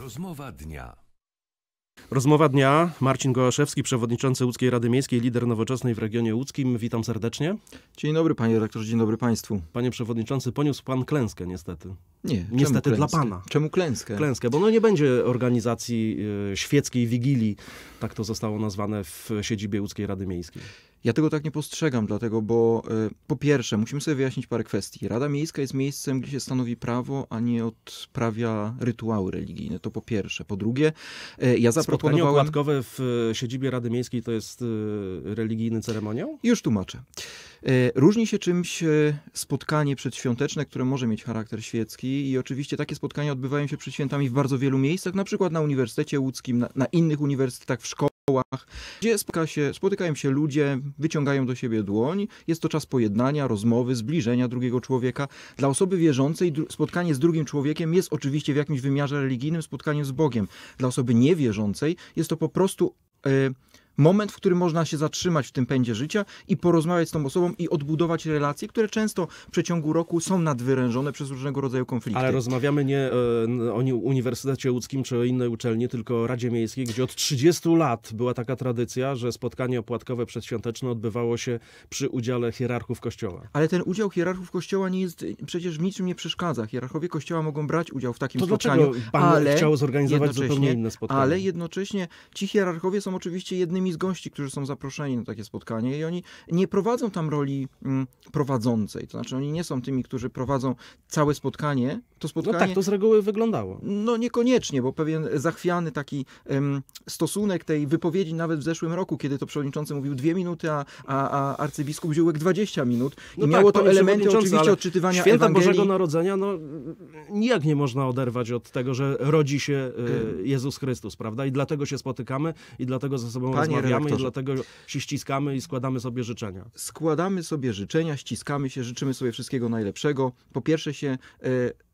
Rozmowa dnia. Rozmowa dnia. Marcin Gołaszewski, przewodniczący Łódzkiej Rady Miejskiej, lider nowoczesnej w regionie łódzkim. Witam serdecznie. Dzień dobry, panie redaktorze, dzień dobry państwu. Panie przewodniczący, poniósł pan klęskę niestety. Nie, niestety dla pana. Czemu klęskę? Klęskę, bo no nie będzie organizacji e, świeckiej wigilii, tak to zostało nazwane w siedzibie Łódzkiej Rady Miejskiej. Ja tego tak nie postrzegam, dlatego, bo e, po pierwsze, musimy sobie wyjaśnić parę kwestii. Rada Miejska jest miejscem, gdzie się stanowi prawo, a nie odprawia rytuały religijne. To po pierwsze. Po drugie, e, ja zaproponowałem... Spotkanie okładkowe w e, siedzibie Rady Miejskiej to jest religijny ceremoniał? Już tłumaczę. Różni się czymś spotkanie przedświąteczne, które może mieć charakter świecki i oczywiście takie spotkania odbywają się przed świętami w bardzo wielu miejscach, na przykład na Uniwersytecie Łódzkim, na, na innych uniwersytetach, w szkołach, gdzie spotyka się, spotykają się ludzie, wyciągają do siebie dłoń. Jest to czas pojednania, rozmowy, zbliżenia drugiego człowieka. Dla osoby wierzącej spotkanie z drugim człowiekiem jest oczywiście w jakimś wymiarze religijnym spotkaniem z Bogiem. Dla osoby niewierzącej jest to po prostu e, moment, w którym można się zatrzymać w tym pędzie życia i porozmawiać z tą osobą i odbudować relacje, które często w przeciągu roku są nadwyrężone przez różnego rodzaju konflikty. Ale rozmawiamy nie e, o Uniwersytecie Łódzkim czy o innej uczelni, tylko o Radzie Miejskiej, gdzie od 30 lat była taka tradycja, że spotkanie opłatkowe przedświąteczne odbywało się przy udziale hierarchów kościoła. Ale ten udział hierarchów kościoła nie jest przecież w niczym nie przeszkadza. Hierarchowie kościoła mogą brać udział w takim to spotkaniu, pan ale chciał zorganizować zupełnie inne spotkanie. Ale jednocześnie ci hierarchowie są oczywiście jednymi z gości, którzy są zaproszeni na takie spotkanie i oni nie prowadzą tam roli mm, prowadzącej. To znaczy oni nie są tymi, którzy prowadzą całe spotkanie. To no spotkanie... No tak to z reguły wyglądało. No niekoniecznie, bo pewien zachwiany taki stosunek tej wypowiedzi nawet w zeszłym roku, kiedy to przewodniczący mówił dwie minuty, a, a, a arcybiskup Ziółek 20 minut. I no tak, miało tak, to elementy oczywiście odczytywania Święta Ewangelii. Bożego Narodzenia, no nijak nie można oderwać od tego, że rodzi się e, y. Jezus Chrystus, prawda? I dlatego się spotykamy i dlatego ze sobą Panie rozmawiamy redaktorze. i dlatego się ściskamy i składamy sobie życzenia. Składamy sobie życzenia, ściskamy się, życzymy sobie wszystkiego najlepszego. Po pierwsze się... E,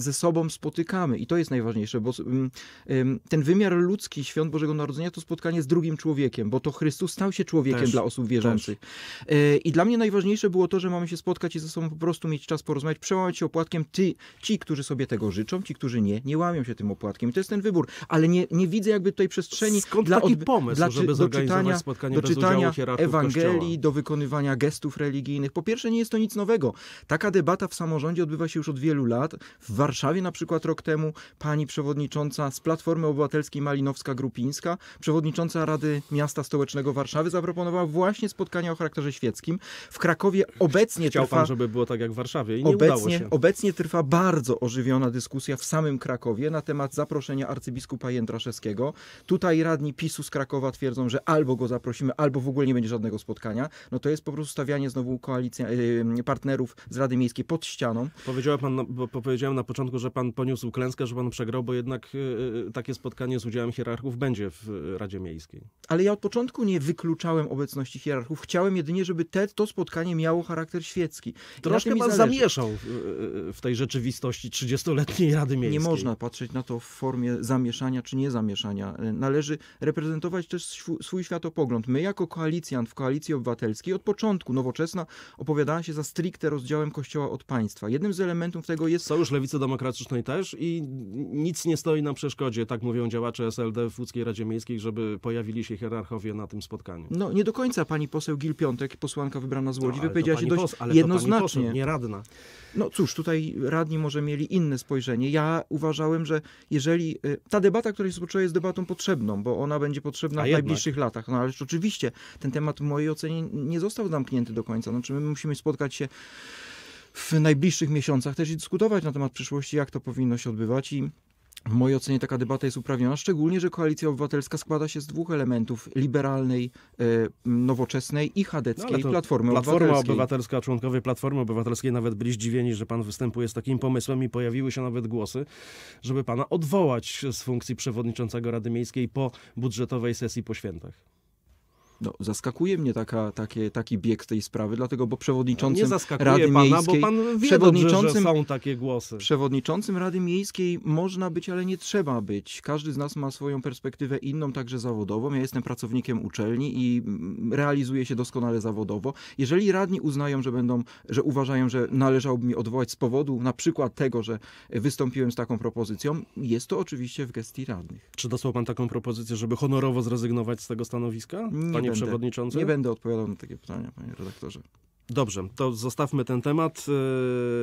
ze sobą spotykamy. I to jest najważniejsze, bo mm, ten wymiar ludzki świąt Bożego Narodzenia to spotkanie z drugim człowiekiem, bo to Chrystus stał się człowiekiem też, dla osób wierzących. Też. E, I dla mnie najważniejsze było to, że mamy się spotkać i ze sobą po prostu mieć czas porozmawiać, przełamać się opłatkiem. Ty, ci, którzy sobie tego życzą, ci, którzy nie, nie łamią się tym opłatkiem. I to jest ten wybór. Ale nie, nie widzę jakby tutaj przestrzeni Skąd dla taki pomysł, dla, żeby do czytania, spotkanie do czytania Ewangelii, kościoła. do wykonywania gestów religijnych. Po pierwsze, nie jest to nic nowego. Taka debata w samorządzie odbywa się już od wielu lat. W Warszawie na przykład rok temu pani przewodnicząca z Platformy Obywatelskiej Malinowska-Grupińska, przewodnicząca Rady Miasta Stołecznego Warszawy zaproponowała właśnie spotkania o charakterze świeckim. W Krakowie obecnie Chciał trwa... Pan, żeby było tak jak w Warszawie i nie obecnie, udało się. Obecnie trwa bardzo ożywiona dyskusja w samym Krakowie na temat zaproszenia arcybiskupa Jędraszewskiego. Tutaj radni PiSu z Krakowa twierdzą, że albo go zaprosimy, albo w ogóle nie będzie żadnego spotkania. No to jest po prostu stawianie znowu koalicji partnerów z Rady Miejskiej pod ścianą. Powiedziałem pan, no, powiedziałem na początku, że pan poniósł klęskę, że pan przegrał, bo jednak y, y, takie spotkanie z udziałem hierarchów będzie w Radzie Miejskiej. Ale ja od początku nie wykluczałem obecności hierarchów. Chciałem jedynie, żeby te, to spotkanie miało charakter świecki. I Troszkę pan zamieszał w, y, w tej rzeczywistości 30-letniej Rady Miejskiej. Nie można patrzeć na to w formie zamieszania czy niezamieszania. Należy reprezentować też swój światopogląd. My jako koalicjant w Koalicji Obywatelskiej od początku Nowoczesna opowiadała się za stricte rozdziałem Kościoła od państwa. Jednym z elementów tego jest... Sojusz Lewicy Demokratycznej też i nic nie stoi na przeszkodzie, tak mówią działacze SLD w Łódzkiej Radzie Miejskiej, żeby pojawili się hierarchowie na tym spotkaniu. No nie do końca pani poseł Gil Piątek, posłanka wybrana z Łodzi, no, wypowiedziała się dość ale jednoznacznie. nie radna. No cóż, tutaj radni może mieli inne spojrzenie. Ja uważałem, że jeżeli y, ta debata, która się rozpoczęła, jest debatą potrzebną, bo ona będzie potrzebna A w jednak. najbliższych latach. No ale oczywiście ten temat w mojej ocenie nie został zamknięty do końca. Znaczy my musimy spotkać się w najbliższych miesiącach też i dyskutować na temat przyszłości, jak to powinno się odbywać i w mojej ocenie taka debata jest uprawniona. szczególnie, że koalicja obywatelska składa się z dwóch elementów liberalnej, e, nowoczesnej i chadeckiej no, Platformy Platforma Obywatelskiej. Obywatelska, członkowie Platformy Obywatelskiej nawet byli zdziwieni, że pan występuje z takim pomysłem i pojawiły się nawet głosy, żeby pana odwołać z funkcji przewodniczącego Rady Miejskiej po budżetowej sesji po świętach. No, zaskakuje mnie taka, takie, taki bieg tej sprawy, dlatego, bo przewodniczącym Rady pana, Miejskiej... pan wie przewodniczącym, dobrze, są takie głosy. Przewodniczącym Rady Miejskiej można być, ale nie trzeba być. Każdy z nas ma swoją perspektywę inną, także zawodową. Ja jestem pracownikiem uczelni i mm, realizuję się doskonale zawodowo. Jeżeli radni uznają, że będą, że uważają, że należałoby mi odwołać z powodu na przykład tego, że wystąpiłem z taką propozycją, jest to oczywiście w gestii radnych. Czy dosłał pan taką propozycję, żeby honorowo zrezygnować z tego stanowiska? Nie Panie przewodniczący? Nie będę odpowiadał na takie pytania, panie redaktorze. Dobrze, to zostawmy ten temat.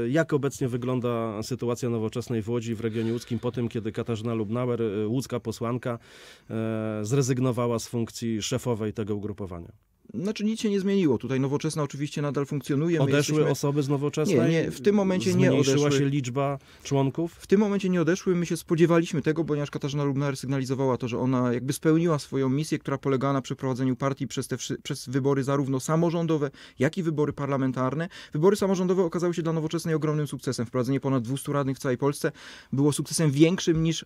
E, jak obecnie wygląda sytuacja nowoczesnej w Łodzi w regionie łódzkim po tym, kiedy Katarzyna Lubnauer, e, łódzka posłanka, e, zrezygnowała z funkcji szefowej tego ugrupowania? Znaczy nic się nie zmieniło. Tutaj nowoczesna oczywiście nadal funkcjonuje. odeszły jesteśmy... osoby z nowoczesnej? Nie, nie, w tym momencie nie odeszły. Zmniejszyła się liczba członków? W tym momencie nie odeszły. My się spodziewaliśmy tego, ponieważ Katarzyna Lubnar sygnalizowała to, że ona jakby spełniła swoją misję, która polegała na przeprowadzeniu partii przez, te, przez wybory zarówno samorządowe, jak i wybory parlamentarne. Wybory samorządowe okazały się dla nowoczesnej ogromnym sukcesem. Wprowadzenie ponad 200 radnych w całej Polsce było sukcesem większym niż,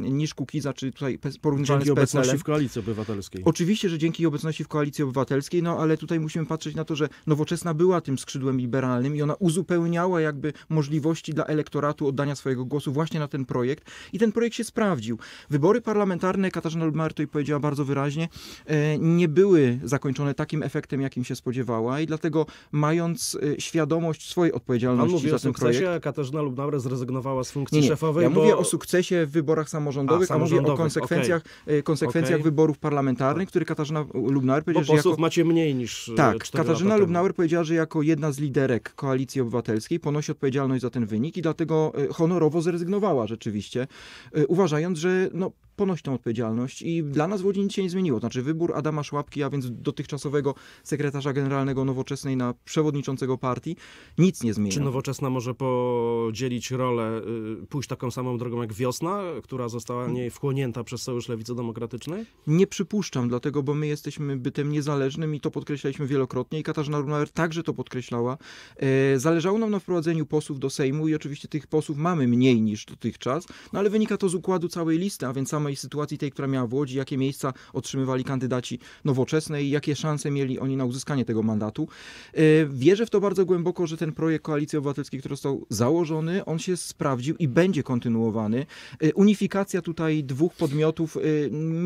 niż Kukiza, czy tutaj porównywalne dzięki z obecności w Koalicji Obywatelskiej. Oczywiście, że dzięki obecności w Koalicji Obywatelskiej no ale tutaj musimy patrzeć na to, że nowoczesna była tym skrzydłem liberalnym i ona uzupełniała jakby możliwości dla elektoratu oddania swojego głosu właśnie na ten projekt i ten projekt się sprawdził. Wybory parlamentarne, Katarzyna Lubmar tutaj powiedziała bardzo wyraźnie, e, nie były zakończone takim efektem, jakim się spodziewała i dlatego mając e, świadomość swojej odpowiedzialności za ten projekt... Pan o sukcesie, Katarzyna Lubnauer zrezygnowała z funkcji nie, nie. szefowej, Ja bo... mówię o sukcesie w wyborach samorządowych, a, samorządowych, a mówię o konsekwencjach, okay. E, konsekwencjach okay. wyborów parlamentarnych, które Katarzyna Lubnauer powiedziała, że jako macie mniej niż e, Tak, Katarzyna Lubnauer powiedziała, że jako jedna z liderek Koalicji Obywatelskiej ponosi odpowiedzialność za ten wynik i dlatego e, honorowo zrezygnowała rzeczywiście, e, uważając, że no, ponosi tą odpowiedzialność i dla nas w Łodzi nic się nie zmieniło. Znaczy wybór Adama Szłapki, a więc dotychczasowego sekretarza generalnego Nowoczesnej na przewodniczącego partii, nic nie zmienia. Czy Nowoczesna może podzielić rolę, y, pójść taką samą drogą jak Wiosna, która została niej wchłonięta przez Sojusz Lewicy Demokratycznej? Nie przypuszczam, dlatego, bo my jesteśmy bytem niezależnym i to podkreślaliśmy wielokrotnie i Katarzyna Runawer także to podkreślała. E, zależało nam na wprowadzeniu posłów do Sejmu i oczywiście tych posłów mamy mniej niż dotychczas, no ale wynika to z układu całej listy, a więc sam samej sytuacji tej, która miała w Łodzi, jakie miejsca otrzymywali kandydaci nowoczesnej, jakie szanse mieli oni na uzyskanie tego mandatu. E, wierzę w to bardzo głęboko, że ten projekt Koalicji Obywatelskiej, który został założony, on się sprawdził i będzie kontynuowany. E, unifikacja tutaj dwóch podmiotów e,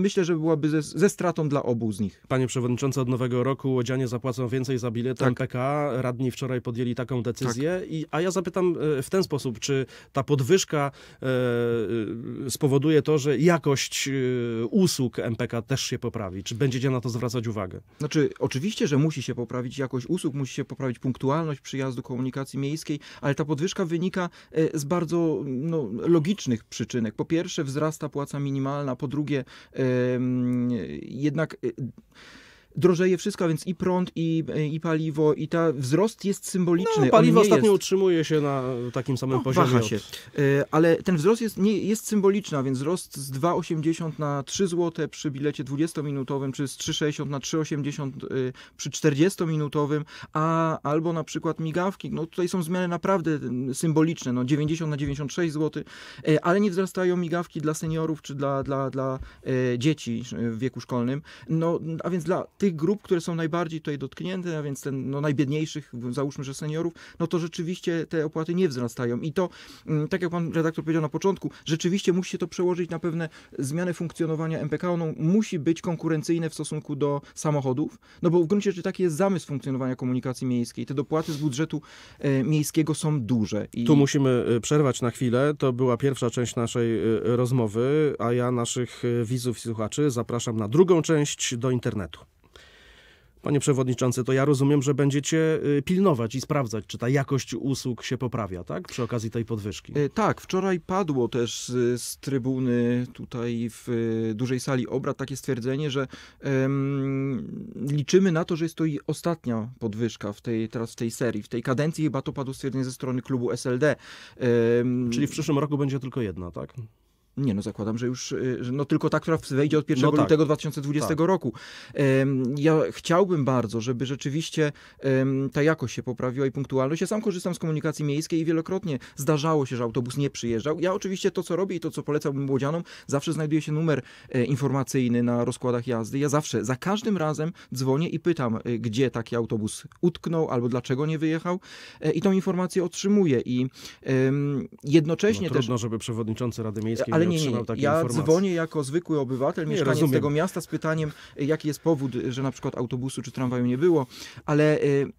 myślę, że byłaby ze, ze stratą dla obu z nich. Panie Przewodniczący, od nowego roku łodzianie zapłacą więcej za bilet tak. MPK. Radni wczoraj podjęli taką decyzję. Tak. I, a ja zapytam w ten sposób, czy ta podwyżka e, spowoduje to, że jak jakość y, usług MPK też się poprawi? Czy będziecie na to zwracać uwagę? Znaczy, oczywiście, że musi się poprawić jakość usług, musi się poprawić punktualność przyjazdu komunikacji miejskiej, ale ta podwyżka wynika e, z bardzo no, logicznych przyczynek. Po pierwsze, wzrasta płaca minimalna, po drugie, jednak e, drożeje wszystko, więc i prąd, i, e, i paliwo, i ta wzrost jest symboliczny. No, paliwo ostatnio jest... utrzymuje się na takim samym no, poziomie. Waha się. Od... E, ale ten wzrost jest, nie, jest symboliczny, a więc wzrost z 2,80 na 3 zł przy bilecie 20-minutowym, czy z 3,60 na 3,80 y, przy 40-minutowym, a albo na przykład migawki. No tutaj są zmiany naprawdę y, symboliczne, no 90 na 96 zł, e, ale nie wzrastają migawki dla seniorów, czy dla, dla, dla dzieci y, w wieku szkolnym. No, a więc dla tych tych grup, które są najbardziej tutaj dotknięte, a więc ten, no, najbiedniejszych, załóżmy, że seniorów, no to rzeczywiście te opłaty nie wzrastają. I to, mm, tak jak pan redaktor powiedział na początku, rzeczywiście musi się to przełożyć na pewne zmiany funkcjonowania MPK. Ono musi być konkurencyjne w stosunku do samochodów, no bo w gruncie rzeczy taki jest zamysł funkcjonowania komunikacji miejskiej. Te dopłaty z budżetu e, miejskiego są duże. I... Tu musimy e, przerwać na chwilę. To była pierwsza część naszej e, rozmowy, a ja naszych e, widzów i słuchaczy zapraszam na drugą część do internetu. Panie Przewodniczący, to ja rozumiem, że będziecie y, pilnować i sprawdzać, czy ta jakość usług się poprawia, tak? Przy okazji tej podwyżki. E, tak, wczoraj padło też z, trybuny tutaj w y, dużej sali obrad takie stwierdzenie, że um, liczymy na to, że jest to i ostatnia podwyżka w tej, teraz w tej serii. W tej kadencji chyba to padło stwierdzenie ze strony klubu SLD. Um, Czyli w przyszłym roku będzie tylko jedna, tak? Nie, no zakładam, że już y, no tylko ta, która wejdzie od 1 no tak. lutego 2020 tak. roku. Ja chciałbym bardzo, żeby rzeczywiście ta jakość się poprawiła i punktualność. Ja sam korzystam z komunikacji miejskiej i wielokrotnie zdarzało się, że autobus nie przyjeżdżał. Ja oczywiście to, co robię i to, co polecałbym młodzianom, zawsze znajduje się numer e, informacyjny na rozkładach jazdy. Ja zawsze, za każdym razem dzwonię i pytam, e, gdzie taki autobus utknął albo dlaczego nie wyjechał e, i tą informację otrzymuję i jednocześnie no, trudno, też... żeby przewodniczący Rady Miejskiej ale nie, nie, ja dzwonię jako zwykły obywatel, nie, mieszkaniec rozumiem. tego miasta z pytaniem, y, jaki jest powód, y, że na przykład autobusu czy tramwaju nie było, ale y,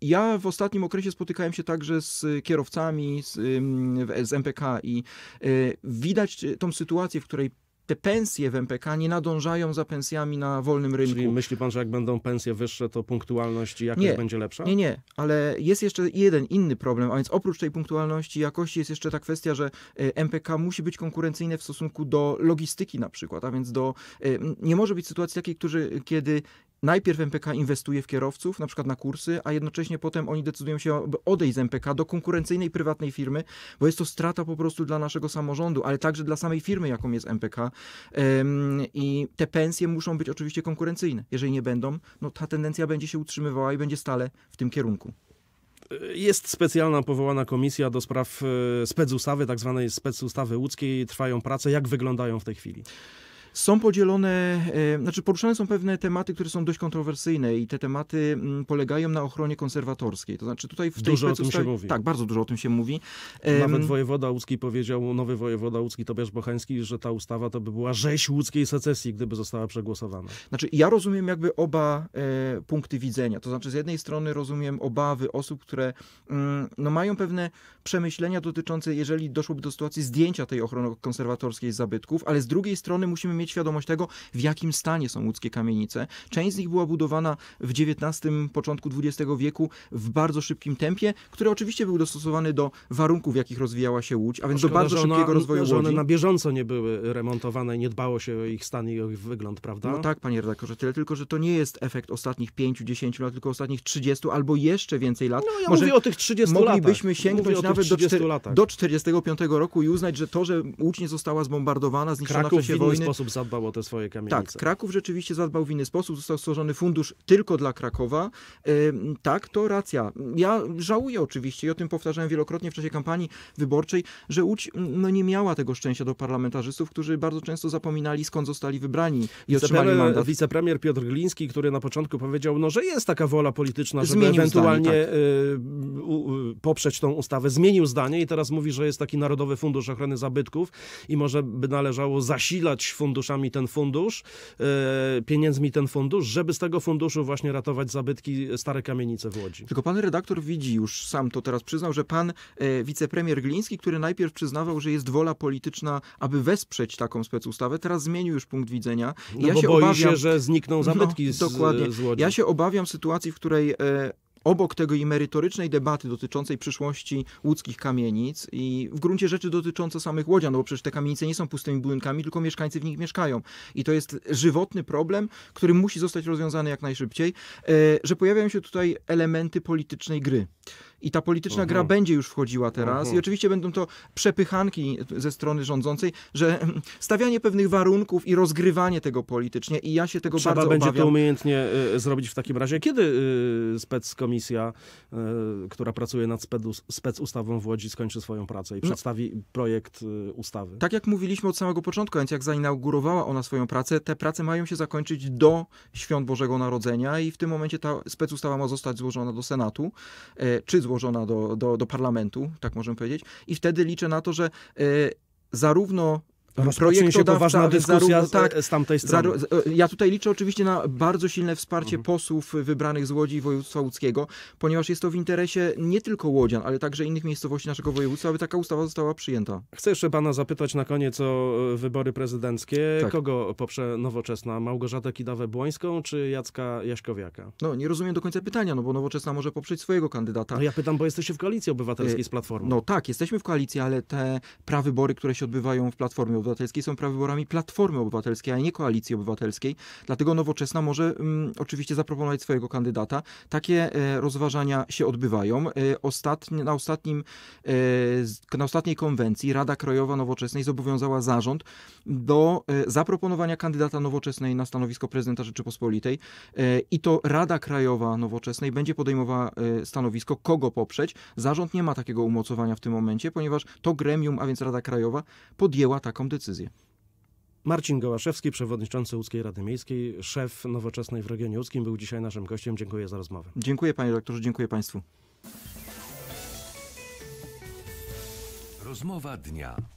ja w ostatnim okresie spotykałem się także z kierowcami z, z MPK i widać tą sytuację, w której te pensje w MPK nie nadążają za pensjami na wolnym rynku. Czyli myśli pan, że jak będą pensje wyższe, to punktualność i jakość nie, będzie lepsza? Nie, nie, ale jest jeszcze jeden inny problem, a więc oprócz tej punktualności i jakości jest jeszcze ta kwestia, że e, MPK musi być konkurencyjne w stosunku do logistyki na przykład, a więc do e, nie może być sytuacji takiej, którzy, kiedy najpierw MPK inwestuje w kierowców, na przykład na kursy, a jednocześnie potem oni decydują się odejść z MPK do konkurencyjnej prywatnej firmy, bo jest to strata po prostu dla naszego samorządu, ale także dla samej firmy, jaką jest MPK. I te pensje muszą być oczywiście konkurencyjne. Jeżeli nie będą, no ta tendencja będzie się utrzymywała i będzie stale w tym kierunku. Jest specjalna powołana komisja do spraw e, specustawy, tak zwanej specustawy łódzkiej. Trwają prace. Jak wyglądają w tej chwili? Są podzielone, e, znaczy poruszane są pewne tematy, które są dość kontrowersyjne i te tematy mm, polegają na ochronie konserwatorskiej. To znaczy tutaj w tej Dużo o tym się tak, mówi. Tak, bardzo dużo o tym się mówi. Nawet wojewoda łódzki powiedział, nowy wojewoda łódzki Tobiasz Bochański, że ta ustawa to by była rzeź łódzkiej secesji, gdyby została przegłosowana. Znaczy ja rozumiem jakby oba e, punkty widzenia. To znaczy z jednej strony rozumiem obawy osób, które mm, no, mają pewne przemyślenia dotyczące, jeżeli doszłoby do sytuacji zdjęcia tej ochrony konserwatorskiej z zabytków, ale z drugiej strony musimy mieć mieć świadomość tego, w jakim stanie są łódzkie kamienice. Część z nich była budowana w XIX, początku XX wieku w bardzo szybkim tempie, który oczywiście był dostosowany do warunków, w jakich rozwijała się Łódź, a więc Szkoda, do bardzo szybkiego ona, rozwoju Łodzi. one na bieżąco nie były remontowane, nie dbało się o ich stan i o ich wygląd, prawda? No tak, panie redaktorze, tyle tylko, że to nie jest efekt ostatnich 5-10 lat, tylko ostatnich 30 albo jeszcze więcej lat. No ja Może mówię o tych 30 moglibyśmy latach. sięgnąć nawet do, 4, do 45 roku i uznać, że to, że Łódź nie została zbombardowana, zniszczona Kraków w inny wojny, sposób zadbał o te swoje kamienice. Tak, Kraków rzeczywiście zadbał w inny sposób. Został stworzony fundusz tylko dla Krakowa. Tak, to racja. Ja żałuję oczywiście i o tym powtarzałem wielokrotnie w czasie kampanii wyborczej, że Łódź no, nie miała tego szczęścia do parlamentarzystów, którzy bardzo często zapominali skąd zostali wybrani i otrzymali mandat. Wicepremier Piotr Gliński, który na początku powiedział, no, że jest taka wola polityczna, żeby zmienił ewentualnie zdanie, tak. y, u, poprzeć tą ustawę, zmienił zdanie i teraz mówi, że jest taki Narodowy Fundusz Ochrony Zabytków i może by należało zasilać fundusz funduszami ten fundusz, e, pieniędzmi ten fundusz, żeby z tego funduszu właśnie ratować zabytki stare kamienice w Łodzi. Tylko pan redaktor widzi już, sam to teraz przyznał, że pan e, wicepremier Gliński, który najpierw przyznawał, że jest wola polityczna, aby wesprzeć taką specustawę, teraz zmienił już punkt widzenia. I no ja bo się boi obawiam... się, że znikną no, zabytki no, z, dokładnie. z Łodzi. Ja się obawiam sytuacji, w której e, obok tego i merytorycznej debaty dotyczącej przyszłości łódzkich kamienic i w gruncie rzeczy dotycząca samych łodzian, no bo przecież te kamienice nie są pustymi budynkami, tylko mieszkańcy w nich mieszkają. I to jest żywotny problem, który musi zostać rozwiązany jak najszybciej, e, że pojawiają się tutaj elementy politycznej gry. I ta polityczna gra mhm. będzie już wchodziła teraz. I mhm. oczywiście będą to przepychanki ze strony rządzącej, że mm, stawianie pewnych warunków i rozgrywanie tego politycznie. I ja się tego Trzeba bardzo obawiam. Trzeba będzie to umiejętnie y, zrobić w takim razie. Kiedy y, speckomisja, y, która pracuje nad spec, specustawą w Łodzi, skończy swoją pracę i no. przedstawi projekt y, ustawy? Tak jak mówiliśmy od samego początku, więc jak zainaugurowała ona swoją pracę, te prace mają się zakończyć do Świąt Bożego Narodzenia i w tym momencie ta specustawa ma zostać złożona do Senatu, e, czy złożona złożona do, do, do parlamentu, tak możemy powiedzieć, i wtedy liczę na to, że e, zarówno Rozpocznie się poważna dyskusja zarówno, tak, e, z tamtej strony. E, e, ja tutaj liczę oczywiście na bardzo silne wsparcie mhm. posłów wybranych z Łodzi i województwa łódzkiego, ponieważ jest to w interesie nie tylko Łodzian, ale także innych miejscowości naszego województwa, aby taka ustawa została przyjęta. Chcę jeszcze pana zapytać na koniec o wybory prezydenckie. Tak. Kogo poprze nowoczesna? Małgorzatę Kidawę-Błońską czy Jacka Jaśkowiaka? No, nie rozumiem do końca pytania, no bo nowoczesna może poprzeć swojego kandydata. No ja pytam, bo jesteście w koalicji obywatelskiej z Platformą. No tak, jesteśmy w koalicji, ale te prawybory, które się odbywają w Platformie Obywatelskiej są prawyborami Platformy Obywatelskiej, a nie Koalicji Obywatelskiej. Dlatego Nowoczesna może m, mm, oczywiście zaproponować swojego kandydata. Takie e, rozważania się odbywają. E, ostatni, na, ostatnim, e, na ostatniej konwencji Rada Krajowa Nowoczesnej zobowiązała zarząd do e, zaproponowania kandydata Nowoczesnej na stanowisko prezydenta Rzeczypospolitej e, i to Rada Krajowa Nowoczesnej będzie podejmowała e, stanowisko, kogo poprzeć. Zarząd nie ma takiego umocowania w tym momencie, ponieważ to gremium, a więc Rada Krajowa, podjęła taką decyzję. Marcin Gołaszewski, przewodniczący Łódzkiej Rady Miejskiej, szef Nowoczesnej w regionie łódzkim, był dzisiaj naszym gościem. Dziękuję za rozmowę. Dziękuję panie doktorze, dziękuję państwu. Rozmowa dnia.